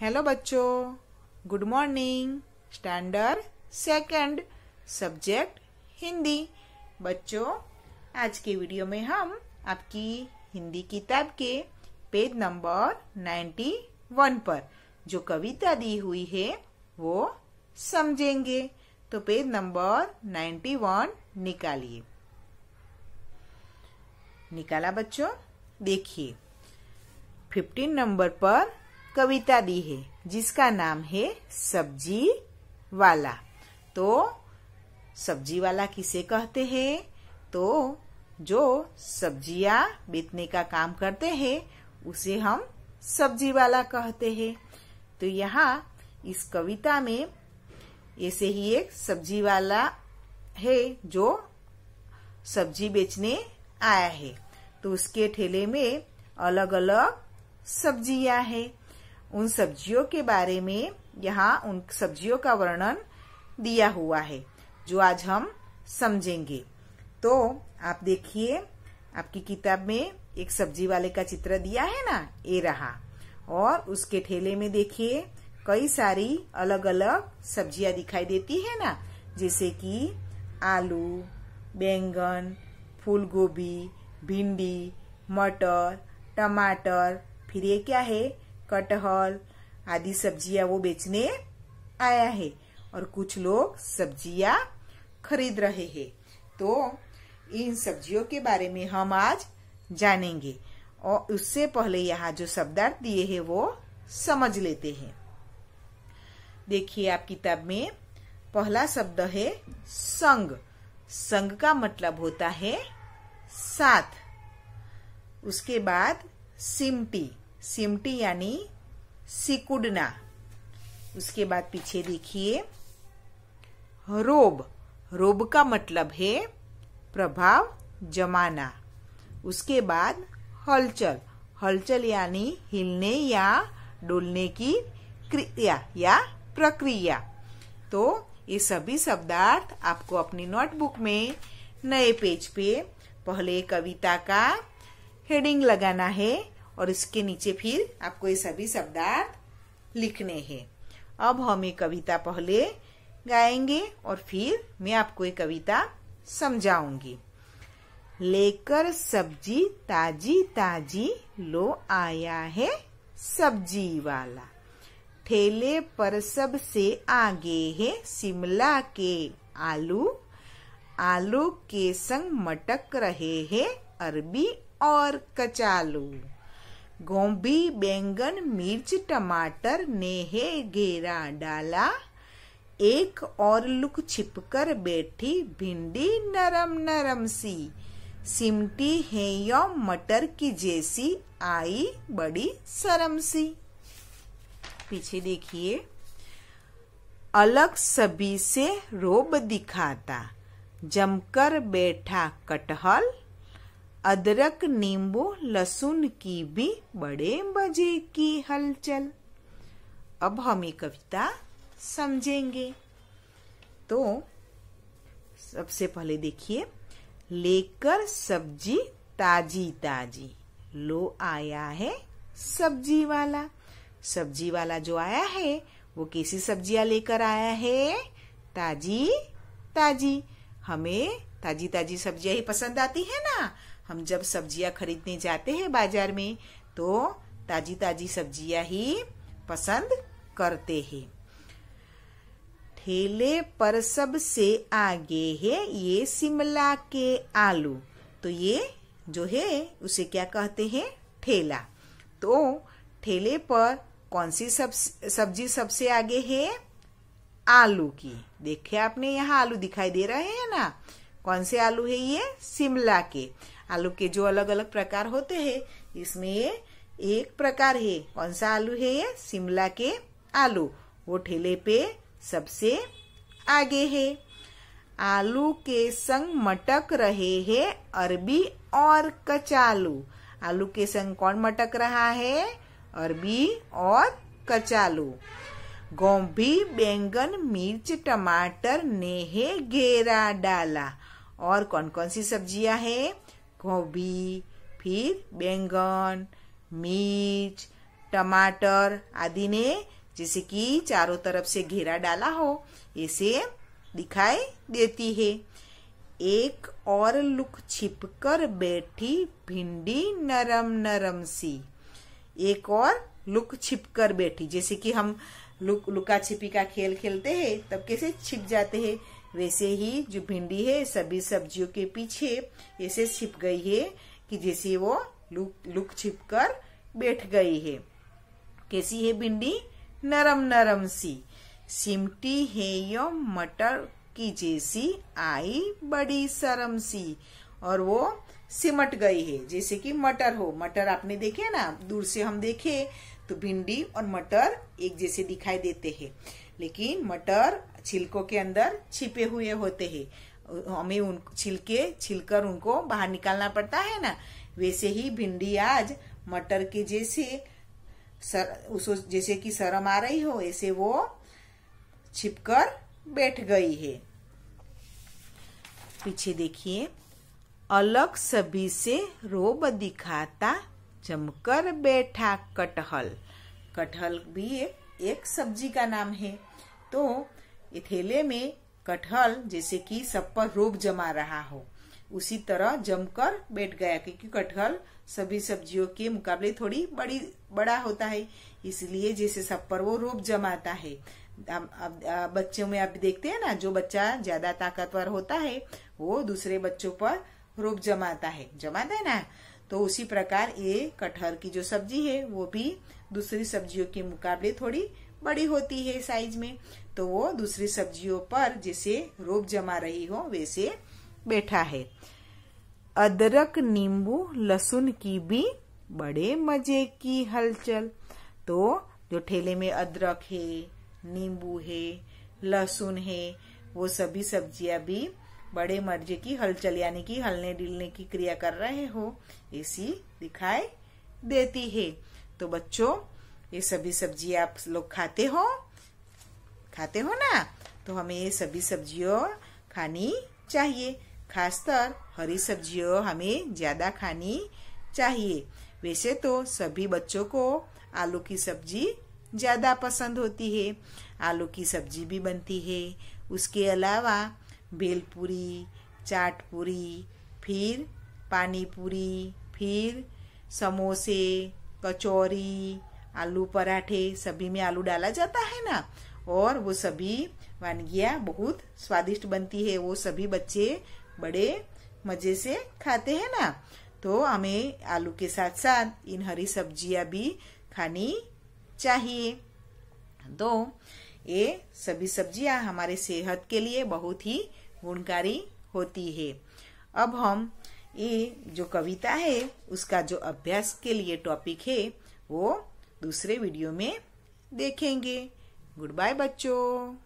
hello बच्चों good morning standard second subject Hindi बच्चों आज के वीडियो में हम आपकी हिंदी किताब के पेज नंबर 91 पर जो कविता दी हुई है वो समझेंगे तो पेज नंबर 91 निकालिए निकाला बच्चों देखिए 15 नंबर पर कविता दी है जिसका नाम है सब्जी वाला तो सब्जी वाला किसे कहते हैं तो जो सब्जियां बेचने का काम करते हैं उसे हम सब्जी वाला कहते हैं तो यहाँ इस कविता में ऐसे ही एक सब्जी वाला है जो सब्जी बेचने आया है तो उसके ठेले में अलग अलग सब्जियां है उन सब्जियों के बारे में यहाँ उन सब्जियों का वर्णन दिया हुआ है जो आज हम समझेंगे तो आप देखिए आपकी किताब में एक सब्जी वाले का चित्र दिया है ना ये रहा और उसके ठेले में देखिए कई सारी अलग अलग सब्जियां दिखाई देती है ना जैसे कि आलू बैंगन फूलगोभी भिंडी मटर टमाटर फिर ये क्या है कटहल आदि सब्जियां वो बेचने आया है और कुछ लोग सब्जियां खरीद रहे हैं तो इन सब्जियों के बारे में हम आज जानेंगे और उससे पहले यहाँ जो शब्दार्थ दिए हैं वो समझ लेते हैं देखिए आप किताब में पहला शब्द है संग संग का मतलब होता है साथ उसके बाद सिमटी सिमटी यानी सिकुड़ना उसके बाद पीछे देखिए रोब रोब का मतलब है प्रभाव जमाना उसके बाद हलचल हलचल यानी हिलने या डोलने की क्रिया या प्रक्रिया तो ये सभी शब्दार्थ आपको अपनी नोटबुक में नए पेज पे पहले कविता का हेडिंग लगाना है और इसके नीचे फिर आपको ये सभी शब्दार्थ लिखने हैं अब हम ये कविता पहले गाएंगे और फिर मैं आपको ये कविता समझाऊंगी लेकर सब्जी ताजी ताजी लो आया है सब्जी वाला ठेले पर सबसे आगे है शिमला के आलू आलू के संग मटक रहे हैं अरबी और कचालू गोभी बैंगन मिर्च टमाटर नेहे घेरा डाला एक और लुक छिपकर बैठी भिंडी नरम नरम सी सिमटी है यो मटर की जैसी आई बड़ी सरम सी पीछे देखिए अलग सभी से रोब दिखाता जमकर बैठा कटहल अदरक नींबू लहसुन की भी बड़े मजे की हलचल अब हम ये कविता समझेंगे तो सबसे पहले देखिए लेकर सब्जी ताजी ताजी लो आया है सब्जी वाला सब्जी वाला जो आया है वो कैसी सब्जियां लेकर आया है ताजी ताजी हमें ताजी ताजी सब्जियां ही पसंद आती है ना हम जब सब्जियां खरीदने जाते हैं बाजार में तो ताजी ताजी सब्जियां ही पसंद करते हैं ठेले पर सबसे आगे है ये शिमला के आलू तो ये जो है उसे क्या कहते हैं ठेला तो ठेले पर कौन सी सब सब्जी सबसे आगे है आलू की देखे आपने यहाँ आलू दिखाई दे रहे हैं ना कौन से आलू है ये शिमला के आलू के जो अलग अलग प्रकार होते हैं इसमें ये एक प्रकार है कौन सा आलू है ये शिमला के आलू वो ठेले पे सबसे आगे है आलू के संग मटक रहे हैं अरबी और कचालू आलू के संग कौन मटक रहा है अरबी और कचालू गोभी बैंगन मिर्च टमाटर ने है घेरा डाला और कौन कौन सी सब्जियां हैं गोभी फिर बैंगन मिर्च टमाटर आदि ने जैसे कि चारों तरफ से घेरा डाला हो ऐसे दिखाई देती है एक और लुक छिपकर बैठी भिंडी नरम नरम सी एक और लुक छिपकर बैठी जैसे कि हम लुक लुका छिपी का खेल खेलते हैं तब कैसे छिप जाते हैं वैसे ही जो भिंडी है सभी सब्जियों के पीछे ऐसे छिप गई है कि जैसे वो लुक लुक छिप कर बैठ गई है कैसी है भिंडी नरम नरम सी सिमटी है यो मटर की जैसी आई बड़ी शरम सी और वो सिमट गई है जैसे कि मटर हो मटर आपने देखे ना दूर से हम देखे तो भिंडी और मटर एक जैसे दिखाई देते हैं लेकिन मटर छिलकों के अंदर छिपे हुए होते हैं हमें उन छिलके छिलकर उनको बाहर निकालना पड़ता है ना वैसे ही भिंडी आज मटर के जैसे सर उस जैसे कि शर्म आ रही हो ऐसे वो छिपकर बैठ गई है पीछे देखिए अलग सभी से रोब दिखाता जमकर बैठा कटहल कटहल भी एक एक सब्जी का नाम है तो थैले में कटहल जैसे कि सब पर रोग जमा रहा हो उसी तरह जमकर बैठ गया क्योंकि कटहल सभी सब्जियों के मुकाबले थोड़ी बड़ी बड़ा होता है इसलिए जैसे सब पर वो रोप जमाता है बच्चों में आप देखते हैं ना जो बच्चा ज्यादा ताकतवर होता है वो दूसरे बच्चों पर रोप जमाता है जमाता है ना तो उसी प्रकार ये कटहर की जो सब्जी है वो भी दूसरी सब्जियों के मुकाबले थोड़ी बड़ी होती है साइज में तो वो दूसरी सब्जियों पर जैसे रोग जमा रही हो वैसे बैठा है अदरक नींबू लहसुन की भी बड़े मजे की हलचल तो जो ठेले में अदरक है नींबू है लहसुन है वो सभी सब्जियां भी बड़े मर्जे की हलचल यानी कि हलने डिलने की क्रिया कर रहे हो ऐसी दिखाई देती है तो बच्चों ये सभी सब्जी आप लोग खाते हो खाते हो ना तो हमें ये सभी सब्जियों खानी चाहिए खासकर हरी सब्जियों हमें ज़्यादा खानी चाहिए वैसे तो सभी बच्चों को आलू की सब्जी ज़्यादा पसंद होती है आलू की सब्जी भी बनती है उसके अलावा बेलपूरी चाट पूरी फिर पानीपुरी फिर समोसे कचौरी आलू पराठे सभी में आलू डाला जाता है ना और वो सभी वानगियाँ बहुत स्वादिष्ट बनती है वो सभी बच्चे बड़े मजे से खाते हैं ना तो हमें आलू के साथ साथ इन हरी सब्जियां भी खानी चाहिए तो ये सभी सब्जियां हमारे सेहत के लिए बहुत ही गुणकारी होती है अब हम ये जो कविता है उसका जो अभ्यास के लिए टॉपिक है वो दूसरे वीडियो में देखेंगे गुड बाय बच्चों